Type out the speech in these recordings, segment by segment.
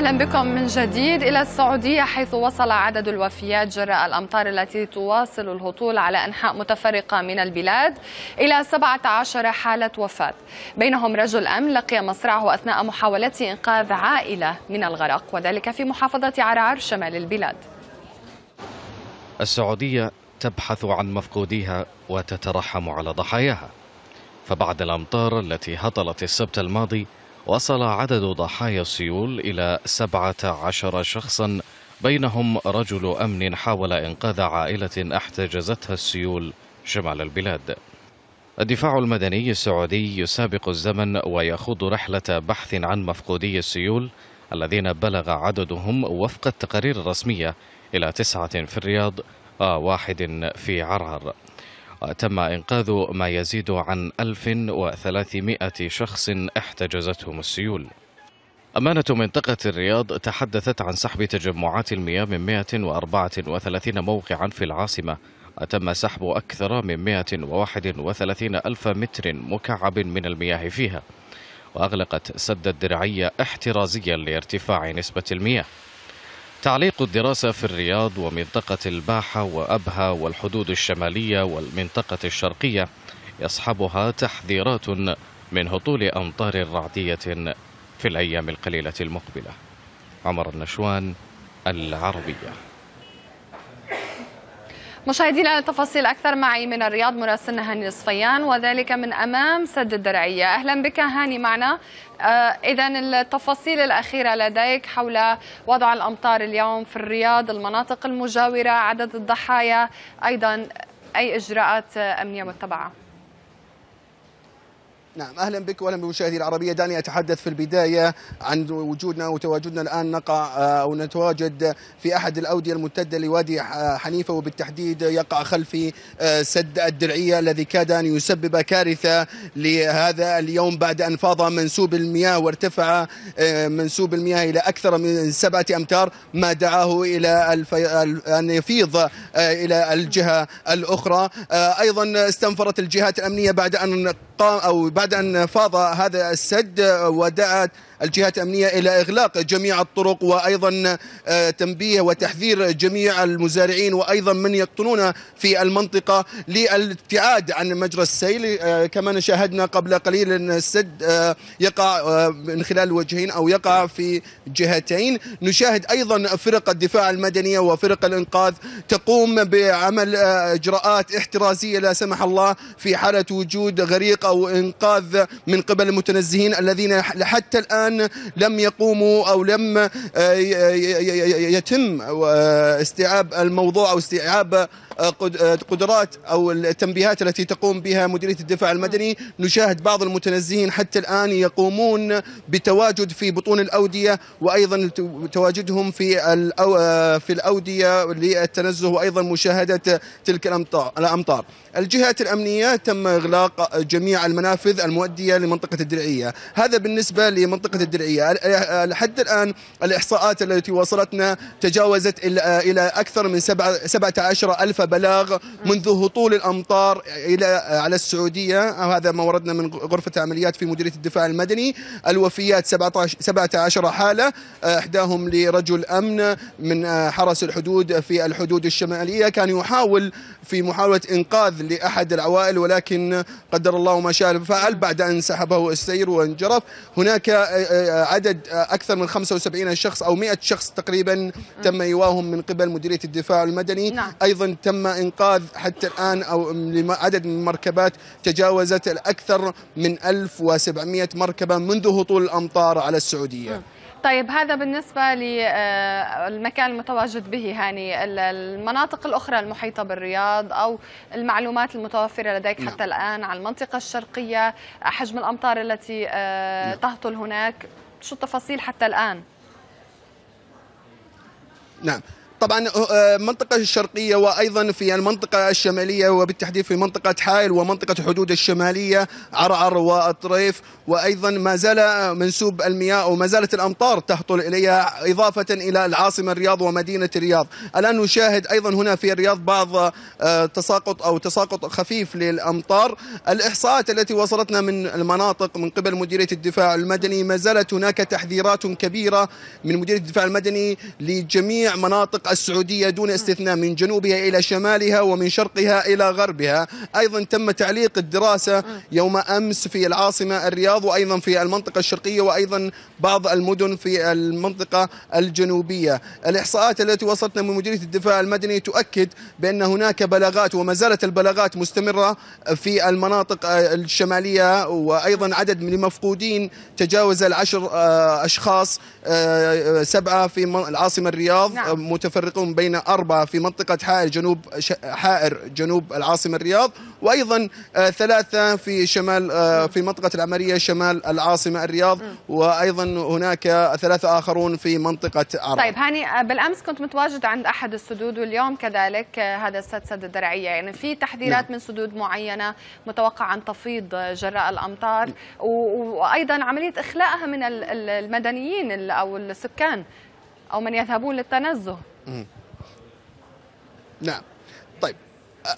أهلا بكم من جديد إلى السعودية حيث وصل عدد الوفيات جراء الأمطار التي تواصل الهطول على أنحاء متفرقة من البلاد إلى 17 حالة وفاة بينهم رجل أمن لقي مصرعه أثناء محاولته إنقاذ عائلة من الغرق وذلك في محافظة عرعر شمال البلاد السعودية تبحث عن مفقوديها وتترحم على ضحاياها فبعد الأمطار التي هطلت السبت الماضي وصل عدد ضحايا السيول إلى 17 شخصا بينهم رجل أمن حاول إنقاذ عائلة احتجزتها السيول شمال البلاد الدفاع المدني السعودي يسابق الزمن ويخوض رحلة بحث عن مفقودي السيول الذين بلغ عددهم وفق التقارير الرسمية إلى تسعة في الرياض وواحد في عرعر وتم إنقاذ ما يزيد عن 1300 شخص احتجزتهم السيول أمانة منطقة الرياض تحدثت عن سحب تجمعات المياه من 134 موقعا في العاصمة وتم سحب أكثر من 131 ألف متر مكعب من المياه فيها وأغلقت سد الدرعية احترازيا لارتفاع نسبة المياه تعليق الدراسة في الرياض ومنطقة الباحة وأبها والحدود الشمالية والمنطقة الشرقية يصحبها تحذيرات من هطول أمطار رعدية في الأيام القليلة المقبلة عمر النشوان العربية مشاهدينا تفاصيل أكثر معي من الرياض مراسلنا هاني الصفيان وذلك من أمام سد الدرعية أهلا بك هاني معنا آه إذا التفاصيل الأخيرة لديك حول وضع الأمطار اليوم في الرياض المناطق المجاورة عدد الضحايا أيضا أي إجراءات أمنية متبعة نعم اهلا بك واهلا بمشاهدي العربيه دعني اتحدث في البدايه عن وجودنا وتواجدنا الان نقع آه، او نتواجد في احد الاوديه الممتده لوادي آه، حنيفه وبالتحديد يقع خلفي آه، سد الدرعيه الذي كاد ان يسبب كارثه لهذا اليوم بعد ان فاض منسوب المياه وارتفع منسوب المياه الى اكثر من سبعه امتار ما دعاه الى ان يفيض الى الجهه الاخرى ايضا استنفرت الجهات الامنيه بعد ان قام أو بعد أن فاض هذا السد آه، ودعت الجهات الأمنية إلى إغلاق جميع الطرق وأيضا آه، تنبيه وتحذير جميع المزارعين وأيضا من يقطنون في المنطقة للابتعاد عن مجرى السيل آه، كما شاهدنا قبل قليل أن السد آه، يقع من خلال وجهين أو يقع في جهتين نشاهد أيضا فرق الدفاع المدنية وفرق الإنقاذ تقوم بعمل إجراءات احترازية لا سمح الله في حالة وجود غريق أو إنقاذ من قبل المتنزهين الذين حتى الآن الآن لم يقوموا أو لم آه، يتم آه، استيعاب الموضوع أو استيعاب آه، قدرات او التنبيهات التي تقوم بها مديريه الدفاع المدني نشاهد بعض المتنزهين حتى الان يقومون بتواجد في بطون الاوديه وايضا تواجدهم في آه، في الاوديه للتنزه وايضا مشاهده تلك الامطار الجهات الامنيه تم اغلاق جميع المنافذ المؤديه لمنطقه الدرعيه هذا بالنسبه لمنطقه الدرعيه لحد الان الاحصاءات التي وصلتنا تجاوزت الى اكثر من 17 الف بلاغ منذ هطول الامطار الى على السعوديه هذا ما وردنا من غرفه عمليات في مديريه الدفاع المدني الوفيات 17 17 حاله احداهم لرجل امن من آه، حرس الحدود في الحدود الشماليه كان يحاول في محاوله انقاذ لاحد العوائل ولكن قدر الله ما شاء فعل بعد ان سحبه السير وانجرف هناك آه، آه، عدد اكثر من 75 شخص او 100 شخص تقريبا تم ايواهم من قبل مديريه الدفاع المدني نعم. ايضا تم تم إنقاذ حتى الآن أو عدد من المركبات تجاوزت الأكثر من 1700 مركبة منذ هطول الأمطار على السعودية طيب هذا بالنسبة للمكان آه، المتواجد به هاني يعني المناطق الأخرى المحيطة بالرياض أو المعلومات المتوفرة لديك نعم. حتى الآن عن المنطقة الشرقية حجم الأمطار التي آه، نعم. تهطل هناك شو التفاصيل حتى الآن؟ نعم طبعا المنطقة آه، آه، الشرقية وأيضا في المنطقة الشمالية وبالتحديد في منطقة حائل ومنطقة الحدود الشمالية عرعر والطريف وأيضا ما زال منسوب المياه وما زالت الأمطار تهطل إليها إضافة إلى العاصمة الرياض ومدينة الرياض الآن نشاهد أيضا هنا في الرياض بعض آه، تساقط أو تساقط خفيف للأمطار الإحصاءات التي وصلتنا من المناطق من قبل مديرية الدفاع المدني ما زالت هناك تحذيرات كبيرة من مديرية الدفاع المدني لجميع مناطق السعودية دون استثناء من جنوبها إلى شمالها ومن شرقها إلى غربها أيضا تم تعليق الدراسة يوم أمس في العاصمة الرياض وأيضا في المنطقة الشرقية وأيضا بعض المدن في المنطقة الجنوبية الإحصاءات التي وصلتنا من مديرية الدفاع المدني تؤكد بأن هناك بلاغات وما زالت البلاغات مستمرة في المناطق الشمالية وأيضا عدد من المفقودين تجاوز العشر آه، أشخاص آه، سبعة في العاصمة الرياض نعم. متفرقين يفرقون بين أربعة في منطقة حائر جنوب حائر جنوب العاصمة الرياض وأيضا آه، ثلاثة في شمال آه، في منطقة العمرية شمال العاصمة الرياض وأيضا هناك ثلاثة آخرون في منطقة عرب طيب هاني آه، بالأمس كنت متواجد عند أحد السدود واليوم كذلك هذا السد سد الدرعية يعني في تحذيرات نعم. من سدود معينة متوقع عن تفيض جراء الأمطار وأيضا عملية إخلاءها من المدنيين أو السكان أو من يذهبون للتنزه نعم طيب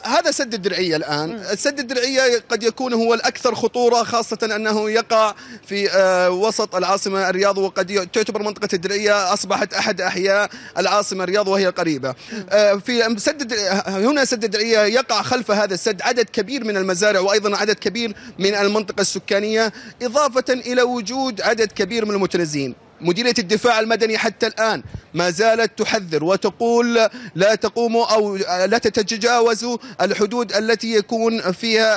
هذا سد الدرعية الآن السد الدرعية قد يكون هو الأكثر خطورة خاصة أنه يقع في آه، وسط العاصمة الرياض وقد تعتبر منطقة الدرعية أصبحت أحد أحياء العاصمة الرياض وهي قريبة آه، في سد هنا سد الدرعية يقع خلف هذا السد عدد كبير من المزارع وأيضا عدد كبير من المنطقة السكانية إضافة إلى وجود عدد كبير من المتنزين مديرية الدفاع المدني حتى الآن ما زالت تحذر وتقول لا تقوموا أو لا تتجاوزوا الحدود التي يكون فيها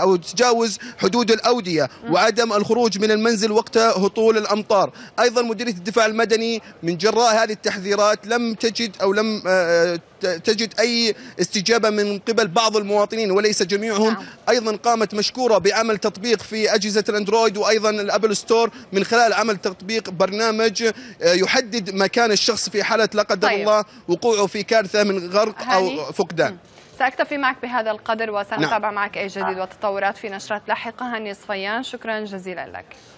أو تجاوز حدود الأودية وعدم الخروج من المنزل وقت هطول الأمطار أيضا مديرية الدفاع المدني من جراء هذه التحذيرات لم تجد أو لم آه، تجد أي استجابة من قبل بعض المواطنين وليس جميعهم نعم. أيضا قامت مشكورة بعمل تطبيق في أجهزة الأندرويد وأيضا الأبل ستور من خلال عمل تطبيق تطبيق برنامج آه، يحدد مكان الشخص في حالة لا قدر طيب. الله وقوعه في كارثة من غرق هاني. أو فقدان سأكتفي معك بهذا القدر وسنتابع نعم. معك أي جديد آه. وتطورات في نشرات لاحقة هاني صفيان شكرا جزيلا لك